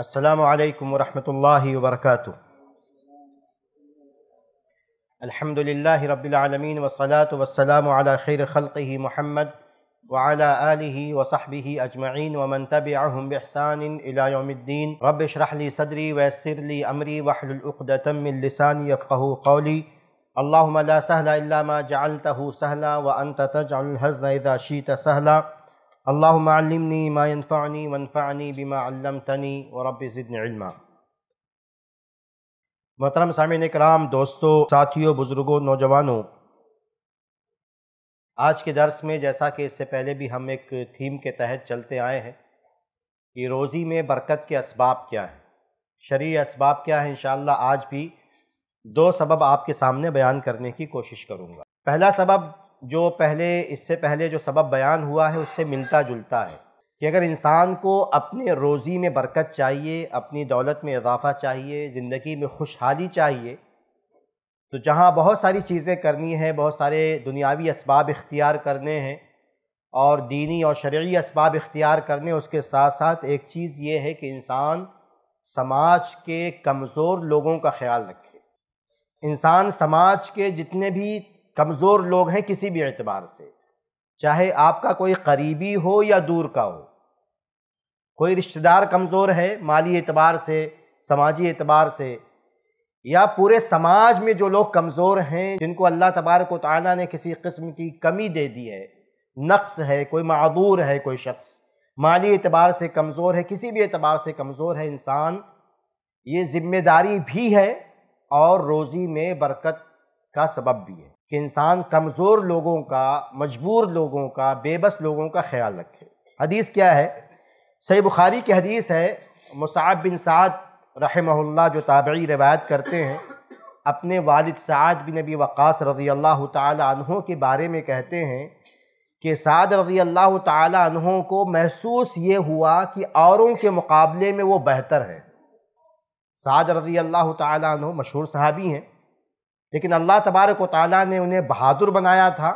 असलकम वरहमल वर्क अलहमदिल्ला रबालमीन वसलात वसलाम खैर खल महमद वाला आलि वसहबी अजमैन वमन तबाहम बहसान इलायोमद्दीन रबशरहली सदरी वसरली अमरी वहलतमिलसानी फ़क़ कौली अल्लाम सहला जालतह सहला व अनत तजाहज़ा शीत सहला अल्लाम मा यनफ़ानी वनफ़ानी बिमा अल्लम तनी और रब ज़िदन इल्मा मोहतरम सामिन कराम दोस्तों साथियों बुज़ुर्गों नौजवानों आज के दर्स में जैसा कि इससे पहले भी हम एक थीम के तहत चलते आए हैं कि रोज़ी में बरकत के इसबाब क्या हैं शरी इसबाब क्या है इन आज भी दो सबब आपके सामने बयान करने की कोशिश करूँगा पहला सबब जो पहले इससे पहले जो सबब बयान हुआ है उससे मिलता जुलता है कि अगर इंसान को अपने रोज़ी में बरकत चाहिए अपनी दौलत में इजाफ़ा चाहिए ज़िंदगी में खुशहाली चाहिए तो जहाँ बहुत सारी चीज़ें करनी है बहुत सारे दुनियावी इसबाब इख्तियार करने हैं और दीनी और शर्य इसबाब इख्तियार करने उसके साथ साथ एक चीज़ ये है कि इंसान समाज के कमज़ोर लोगों का ख्याल रखे इंसान समाज के जितने भी कमज़ोर लोग हैं किसी भी एतबार से चाहे आपका कोई करीबी हो या दूर का हो कोई रिश्तेदार कमज़ोर है माली एतबार से समाजी एतबार से या पूरे समाज में जो लोग कमज़ोर हैं जिनको अल्लाह तबारक ताली ने किसी किस्म की कमी दे दी है नक्स है कोई मादूर है कोई शख्स माली एतबार से कमज़ोर है किसी भी एतबार से कमज़ोर है इंसान ये ज़िम्मेदारी भी है और रोज़ी में बरकत का सबब भी है कि इंसान कमज़ोर लोगों का मजबूर लोगों का बेबस लोगों का ख्याल रखे हदीस क्या है सही बुखारी की हदीस है मुसाब बिन साद रहमल्ला जो ताबी रवायत करते हैं अपने वालिद साद बिन नबी वक़ास रज़ी अल्लाह तहों के बारे में कहते हैं कि साद रज़ी अल्लाह तहों को महसूस ये हुआ कि औरों के मुकाबले में वो बेहतर हैं साद रज़ी अल्लाह तहों मशहूर सहाबी हैं लेकिन अल्लाह तबारक ताली ने उन्हें बहादुर बनाया था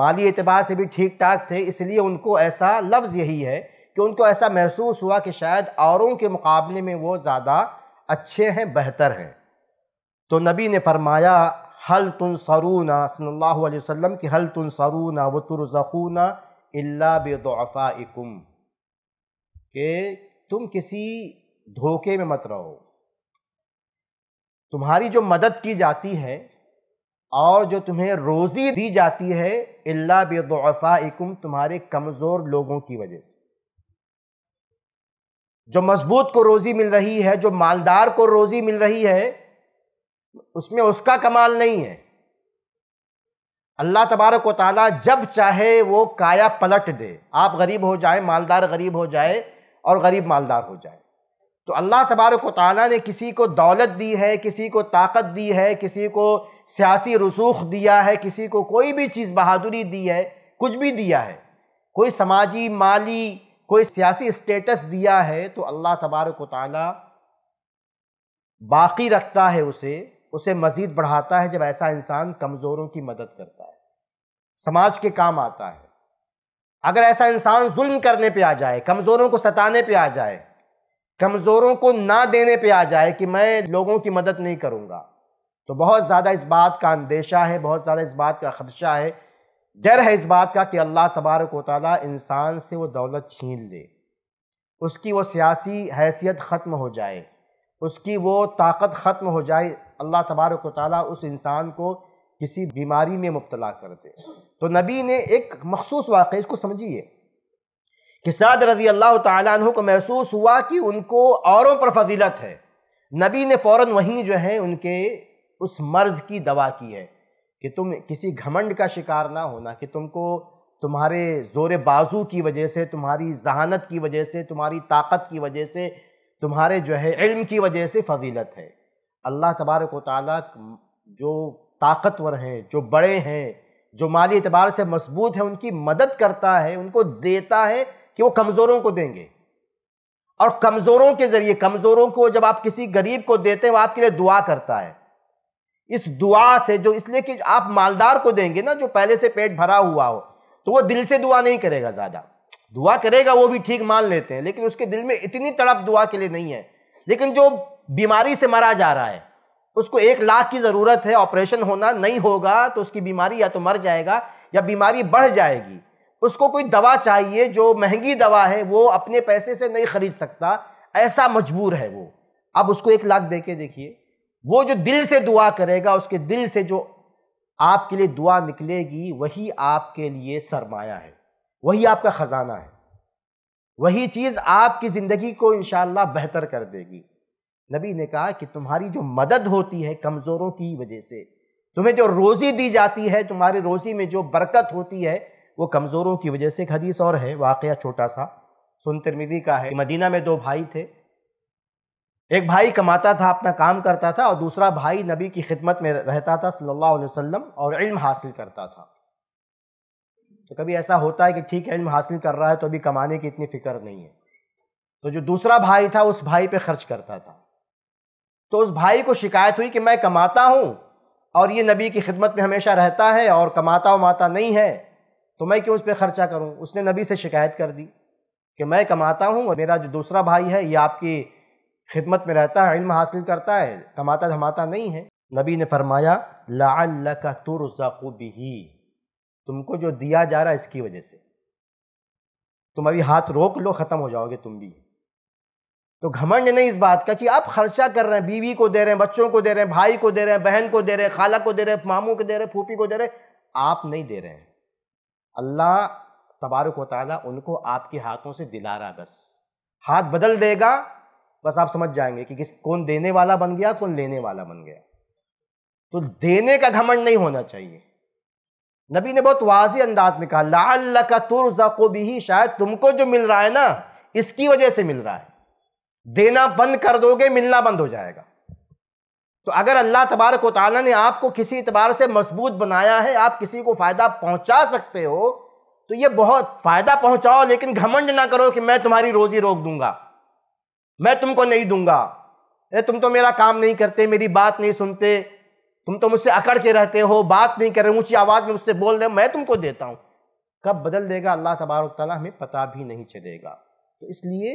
माली एतबार से भी ठीक ठाक थे इसलिए उनको ऐसा लफ्ज़ यही है कि उनको ऐसा महसूस हुआ कि शायद औरों के मुकाबले में वो ज़्यादा अच्छे हैं बेहतर हैं तो नबी ने फरमाया हल तुन सरूना सल्ला वसम कि हल तुन सरूना व तुरजकूना अल्ला बेदफ़ाकुम के तुम किसी धोखे में मत रहो तुम्हारी जो मदद की जाती है और जो तुम्हें रोज़ी दी जाती है अल्ला बेदफ़ाकुम तुम्हारे कमज़ोर लोगों की वजह से जो मजबूत को रोज़ी मिल रही है जो मालदार को रोज़ी मिल रही है उसमें उसका कमाल नहीं है अल्लाह तबारक ताली जब चाहे वो काया पलट दे आप गरीब हो जाए मालदार गरीब हो जाए और गरीब मालदार हो जाए तो अल्लाह तबारक ताली ने किसी को दौलत दी है किसी को ताकत दी है किसी को सियासी रसूख दिया है किसी को कोई भी चीज़ बहादुरी दी है कुछ भी दिया है कोई समाजी माली कोई सियासी स्टेटस दिया है तो अल्लाह तबारक ताली बाकी रखता है उसे उसे मज़ीद बढ़ाता है जब ऐसा इंसान कमज़ोरों की मदद करता है समाज के काम आता है अगर ऐसा इंसान जुल्म करने पे आ जाए कमज़ोरों को सताने पे आ जाए कमज़ोरों को ना देने पे आ जाए कि मैं लोगों की मदद नहीं करूँगा तो बहुत ज़्यादा इस बात का अंदेशा है बहुत ज़्यादा इस बात का खदशा है डर है इस बात का कि अल्लाह तबारक वाली इंसान से वो दौलत छीन ले उसकी वो सियासी हैसियत ख़त्म हो जाए उसकी वो ताकत ख़त्म हो जाए अल्लाह तबारक वाल उस इंसान को किसी बीमारी में मुबतला कर दे तो नबी ने एक मखसूस वाक़ इसको समझिए कि साद रजी अल्लाह तु को महसूस हुआ कि उनको औरों पर फजीलत है नबी ने फ़ौर वहीं जो है उनके उस मर्ज़ की दवा की है कि तुम किसी घमंड का शिकार ना होना कि तुमको तुम्हारे ज़ोर बाजू की वजह से तुम्हारी जहानत की वजह से तुम्हारी ताकत की वजह से तुम्हारे जो है इल्म की वजह से फजीलत है अल्लाह तबारक ताली जो ताकतवर हैं जो बड़े हैं जो माली अतबार से मजबूत हैं उनकी मदद करता है उनको देता है कि वो कमज़ोरों को देंगे और कमज़ोरों के ज़रिए कमज़ोरों को जब आप किसी गरीब को देते हैं वो आपके लिए दुआ करता है इस दुआ से जो इसलिए कि आप मालदार को देंगे ना जो पहले से पेट भरा हुआ हो तो वो दिल से दुआ नहीं करेगा ज़्यादा दुआ करेगा वो भी ठीक मान लेते हैं लेकिन उसके दिल में इतनी तड़प दुआ के लिए नहीं है लेकिन जो बीमारी से मरा जा रहा है उसको एक लाख की ज़रूरत है ऑपरेशन होना नहीं होगा तो उसकी बीमारी या तो मर जाएगा या बीमारी बढ़ जाएगी उसको कोई दवा चाहिए जो महंगी दवा है वो अपने पैसे से नहीं खरीद सकता ऐसा मजबूर है वो अब उसको एक लाख दे के देखिए वो जो दिल से दुआ करेगा उसके दिल से जो आपके लिए दुआ निकलेगी वही आपके लिए सरमाया है वही आपका ख़जाना है वही चीज़ आपकी ज़िंदगी को इन बेहतर कर देगी नबी ने कहा कि तुम्हारी जो मदद होती है कमज़ोरों की वजह से तुम्हें जो रोज़ी दी जाती है तुम्हारी रोज़ी में जो बरकत होती है वो कमज़ोरों की वजह से एक हदीस और है वाक़ छोटा सा सुन तिरमिदी का है मदीना में दो भाई थे एक भाई कमाता था अपना काम करता था और दूसरा भाई नबी की खिदमत में रहता था सल्लल्लाहु अलैहि वसल्लम और इल्म हासिल करता था तो कभी ऐसा होता है कि ठीक है इल्म हासिल कर रहा है तो अभी कमाने की इतनी फिक्र नहीं है तो जो दूसरा भाई था उस भाई पे खर्च करता था तो उस भाई को शिकायत हुई कि मैं कमाता हूँ और ये नबी की खिदमत में हमेशा रहता है और कमाता उमाता नहीं है तो मैं क्यों उस पर ख़र्चा करूँ उसने नबी से शिकायत कर दी कि मैं कमाता हूँ और मेरा जो दूसरा भाई है ये आपकी खिदमत में रहता है इल्म हासिल करता है कमाता धमाता नहीं है नबी ने फरमाया ला का ही तुमको जो दिया जा रहा है इसकी वजह से तुम अभी हाथ रोक लो ख़त्म हो जाओगे तुम भी तो घमंड नहीं इस बात का कि आप खर्चा कर रहे हैं बीवी को दे रहे हैं बच्चों को दे रहे हैं भाई को दे रहे हैं बहन को दे रहे हैं खाला को दे रहे हैं मामू को दे रहे हैं फूफी को दे रहे हैं आप नहीं दे रहे हैं अल्लाह तबारक वाली उनको आपके हाथों से दिला रहा बस हाथ बदल देगा बस आप समझ जाएंगे कि किस कौन देने वाला बन गया कौन लेने वाला बन गया तो देने का घमंड नहीं होना चाहिए नबी ने बहुत वाजी अंदाज में कहा लाल का को भी शायद तुमको जो मिल रहा है ना इसकी वजह से मिल रहा है देना बंद कर दोगे मिलना बंद हो जाएगा तो अगर अल्लाह तबारक वाली ने आपको किसी अतबार से मजबूत बनाया है आप किसी को फ़ायदा पहुंचा सकते हो तो ये बहुत फ़ायदा पहुंचाओ लेकिन घमंड ना करो कि मैं तुम्हारी रोज़ी रोक दूंगा मैं तुमको नहीं दूंगा अरे तुम तो मेरा काम नहीं करते मेरी बात नहीं सुनते तुम तो मुझसे अकड़ के रहते हो बात नहीं कर रहे ऊँची आवाज़ में मुझसे बोल रहे हो मैं तुमको देता हूँ कब बदल देगा अल्लाह तबारक ताली हमें पता भी नहीं चलेगा तो इसलिए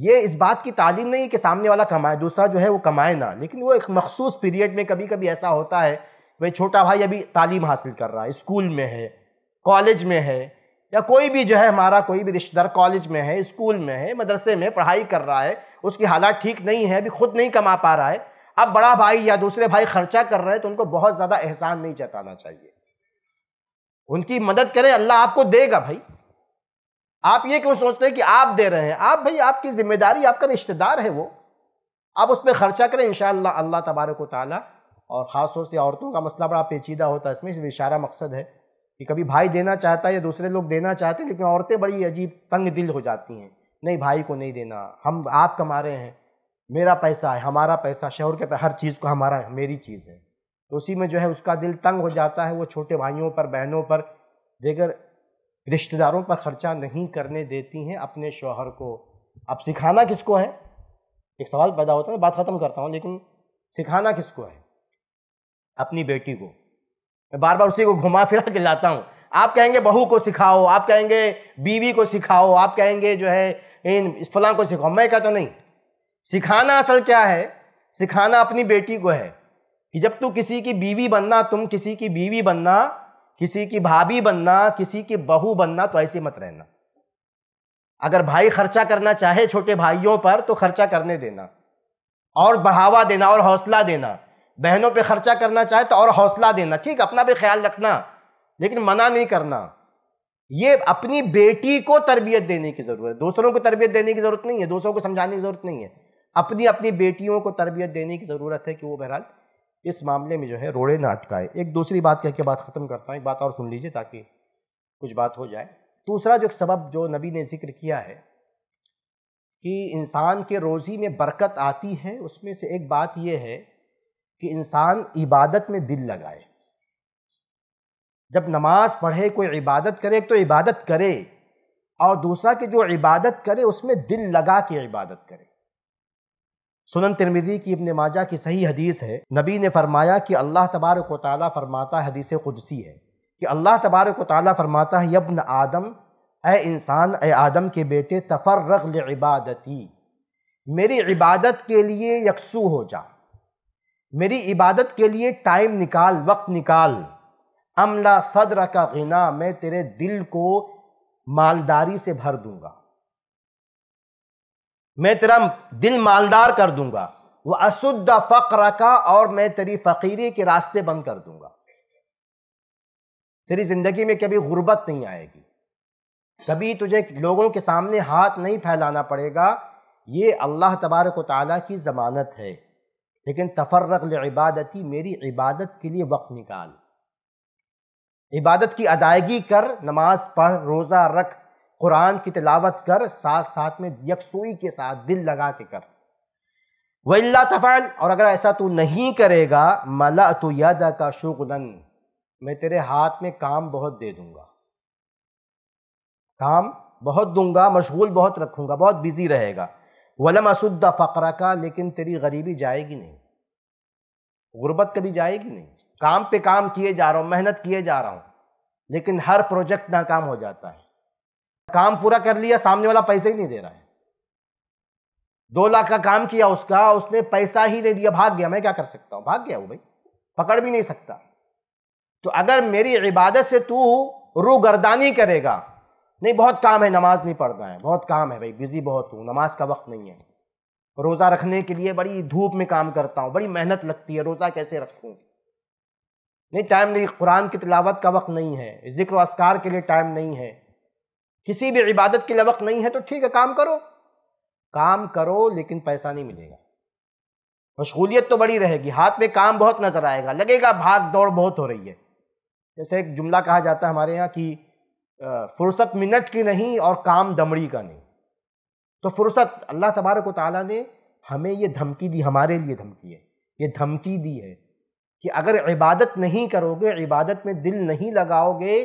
ये इस बात की तालीम नहीं कि सामने वाला कमाए दूसरा जो है वो कमाए ना लेकिन वो एक मखसूस पीरियड में कभी कभी ऐसा होता है भाई छोटा भाई अभी तालीम हासिल कर रहा है स्कूल में है कॉलेज में है या कोई भी जो है हमारा कोई भी रिश्तेदार कॉलेज में है स्कूल में है मदरसे में पढ़ाई कर रहा है उसकी हालात ठीक नहीं है अभी खुद नहीं कमा पा रहा है अब बड़ा भाई या दूसरे भाई खर्चा कर रहे हैं तो उनको बहुत ज़्यादा एहसान नहीं जताना चाहिए उनकी मदद करें अल्लाह आपको देगा भाई आप ये क्यों सोचते हैं कि आप दे रहे हैं आप भाई आपकी जिम्मेदारी आपका रिश्तेदार है वो आप उस पर खर्चा करें इन अल्लाह तबारक ताली और ख़ास तौर से औरतों का मसला बड़ा पेचीदा होता है इसमें इशारा मकसद है कि कभी भाई देना चाहता है या दूसरे लोग देना चाहते हैं लेकिन औरतें बड़ी अजीब तंग दिल हो जाती हैं नहीं भाई को नहीं देना हम आप कमा रहे हैं मेरा पैसा है हमारा पैसा शहर के हर चीज़ को हमारा मेरी चीज़ है तो उसी में जो है उसका दिल तंग हो जाता है वो छोटे भाइयों पर बहनों पर देकर रिश्तेदारों पर ख़र्चा नहीं करने देती हैं अपने शोहर को अब सिखाना किसको है एक सवाल पैदा होता है बात ख़त्म करता हूँ लेकिन सिखाना किसको है अपनी बेटी को मैं बार बार उसी को घुमा फिरा के लाता हूँ आप कहेंगे बहू को सिखाओ आप कहेंगे बीवी को सिखाओ आप कहेंगे जो है इन फलां को सिखाओ मैं कहता तो नहीं सिखाना असल क्या है सिखाना अपनी बेटी को है कि जब तू किसी की बीवी बनना तुम किसी की बीवी बनना किसी की भाभी बनना किसी की बहू बनना तो ऐसे मत रहना अगर भाई खर्चा करना चाहे छोटे भाइयों पर तो खर्चा करने देना और बढ़ावा देना और हौसला देना बहनों पे खर्चा करना चाहे तो और हौसला देना ठीक अपना भी ख्याल रखना लेकिन मना नहीं करना ये अपनी बेटी को तरबियत देने की ज़रूरत है दूसरों को तरबियत देने की ज़रूरत नहीं है दूसरों को समझाने की ज़रूरत नहीं है अपनी अपनी बेटियों को तरबियत देने की ज़रूरत है कि वो बहरहाल इस मामले में जो है रोड़े ना अटकाए एक दूसरी बात कह के बात ख़त्म करता हूँ एक बात और सुन लीजिए ताकि कुछ बात हो जाए दूसरा जो एक सबब जो नबी ने जिक्र किया है कि इंसान के रोज़ी में बरकत आती है उसमें से एक बात यह है कि इंसान इबादत में दिल लगाए जब नमाज़ पढ़े कोई इबादत करे तो इबादत करे और दूसरा कि जो इबादत करे उसमें दिल लगा के इबादत करे सुनन तिरमिदी की इब्ने माजा की सही हदीस है नबी ने फरमाया कि अल्लाह तबारक ताली फरमाता है हदीस कुदसी है कि अल्लाह तबारक ताली फरमाता है यबन आदम ए इंसान ए आदम के बेटे रगल इबादती मेरी इबादत के लिए यकसू हो जा मेरी इबादत के लिए टाइम निकाल वक्त निकाल अमला सदर का गना मैं तेरे दिल को मालदारी से भर दूंगा मैं तेरा दिल मालदार कर दूंगा वह अशुद्ध फ़क्र का और मैं तेरी फ़कीरी के रास्ते बंद कर दूंगा तेरी ज़िंदगी में कभी गुर्बत नहीं आएगी कभी तुझे लोगों के सामने हाथ नहीं फैलाना पड़ेगा ये अल्लाह तबारक ताली की ज़मानत है लेकिन तफर्रक इबादती मेरी इबादत के लिए वक्त निकाल इबादत की अदायगी कर नमाज पढ़ रोज़ा रख कुरान की तिलावत कर साथ साथ में यकसुई के साथ दिल लगा के कर वल्ला तफ़ाल और अगर ऐसा तू नहीं करेगा मला तो याद का शुगलन मैं तेरे हाथ में काम बहुत दे दूंगा काम बहुत दूंगा मशगूल बहुत रखूंगा बहुत बिजी रहेगा वलम असुद्दा फकर का लेकिन तेरी गरीबी जाएगी नहीं गुर्बत कभी जाएगी नहीं काम पे काम किए जा रहा हूँ मेहनत किए जा रहा हूँ लेकिन हर प्रोजेक्ट नाकाम हो जाता है काम पूरा कर लिया सामने वाला पैसे ही नहीं दे रहा है दो लाख का काम किया उसका उसने पैसा ही नहीं दिया भाग गया मैं क्या कर सकता हूं भाग गया वो भाई पकड़ भी नहीं सकता तो अगर मेरी इबादत से तू रू गर्दानी करेगा नहीं बहुत काम है नमाज नहीं पढ़ना है बहुत काम है भाई बिजी बहुत हूँ नमाज का वक्त नहीं है रोज़ा रखने के लिए बड़ी धूप में काम करता हूँ बड़ी मेहनत लगती है रोज़ा कैसे रखूँ नहीं टाइम नहीं कुरान की तिलावत का वक्त नहीं है जिक्र असकार के लिए टाइम नहीं है किसी भी इबादत के लिए वक्त नहीं है तो ठीक है काम करो काम करो लेकिन पैसा नहीं मिलेगा मशगूलियत तो बड़ी रहेगी हाथ में काम बहुत नजर आएगा लगेगा भाग दौड़ बहुत हो रही है जैसे एक जुमला कहा जाता है हमारे यहाँ कि फुर्सत मिनट की नहीं और काम दमड़ी का नहीं तो फुर्सत अल्लाह तबारक ताली ने हमें ये धमकी दी हमारे लिए धमकी है ये धमकी दी है कि अगर इबादत नहीं करोगे इबादत में दिल नहीं लगाओगे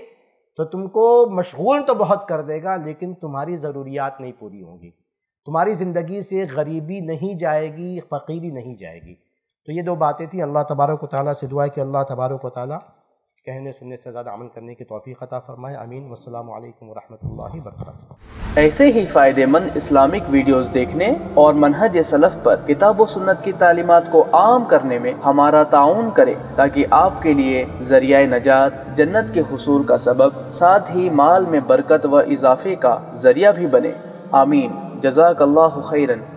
तो तुमको मशगूल तो बहुत कर देगा लेकिन तुम्हारी ज़रूरियात नहीं पूरी होंगी तुम्हारी ज़िंदगी से गरीबी नहीं जाएगी फ़कीरी नहीं जाएगी तो ये दो बातें थी अल्लाह तबारक ताली से दुआ है कि अल्लाह तबारक ताली कहने सुनने से ज़्यादा अमल करने की तोफ़ी अता फ़रमाए आमीन वसलम वरहमल वर्क ऐसे ही फ़ायदेमंद इस्लामिक वीडियोस देखने और मनहज सलफ़ पर किताब सुन्नत की तालीमत को आम करने में हमारा ताउन करें ताकि आपके लिए जरिया नजात जन्नत के हसूल का सबब साथ ही माल में बरकत व इजाफे का जरिया भी बने आमीन जजाक खैरन